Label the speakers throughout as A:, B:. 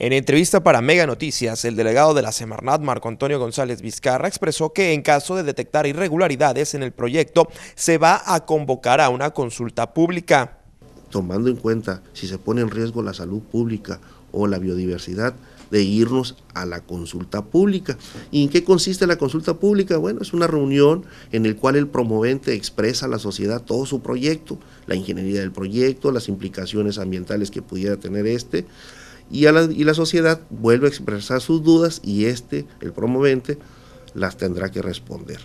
A: En entrevista para Mega Noticias, el delegado de la Semarnat, Marco Antonio González Vizcarra, expresó que en caso de detectar irregularidades en el proyecto, se va a convocar a una
B: consulta pública. Tomando en cuenta si se pone en riesgo la salud pública o la biodiversidad, de irnos a la consulta pública. ¿Y en qué consiste la consulta pública? Bueno, es una reunión en la cual el promovente expresa a la sociedad todo su proyecto, la ingeniería del proyecto, las implicaciones ambientales que pudiera tener este, y, la, la sociedad vuelve a expresar sus dudas y este, el promovente, las tendrá que responder.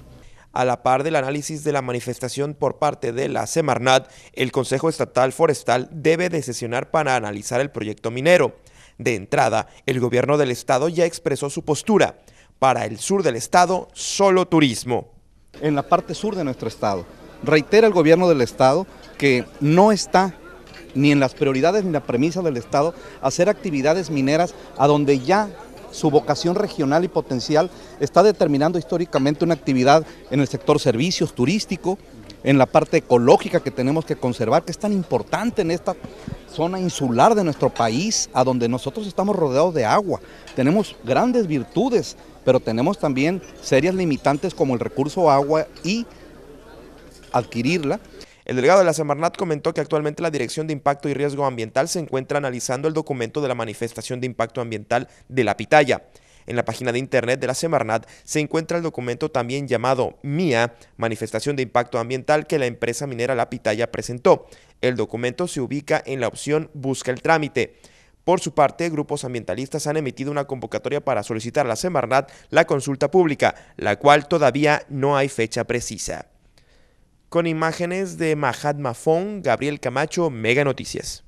A: A la par del análisis de la manifestación por parte de la Semarnat, el Consejo Estatal Forestal debe de sesionar para analizar el proyecto minero. De entrada, el gobierno del estado ya expresó su postura. Para el sur del estado,
C: solo turismo. En la parte sur de nuestro estado, reitera el gobierno del estado que no está ni en las prioridades ni en la premisa del Estado hacer actividades mineras a donde ya su vocación regional y potencial está determinando históricamente una actividad en el sector servicios, turístico, en la parte ecológica que tenemos que conservar, que es tan importante en esta zona insular de nuestro país, a donde nosotros estamos rodeados de agua. Tenemos grandes virtudes, pero tenemos también serias limitantes como el recurso agua y adquirirla. El delegado de la
A: Semarnat comentó que actualmente la Dirección de Impacto y Riesgo Ambiental se encuentra analizando el documento de la manifestación de impacto ambiental de la Pitaya. En la página de internet de la Semarnat se encuentra el documento también llamado MIA, Manifestación de Impacto Ambiental, que la empresa minera La Pitaya presentó. El documento se ubica en la opción Busca el trámite. Por su parte, grupos ambientalistas han emitido una convocatoria para solicitar a la Semarnat la consulta pública, la cual todavía no hay fecha precisa con imágenes de Mahatma Fong, Gabriel Camacho, Mega Noticias.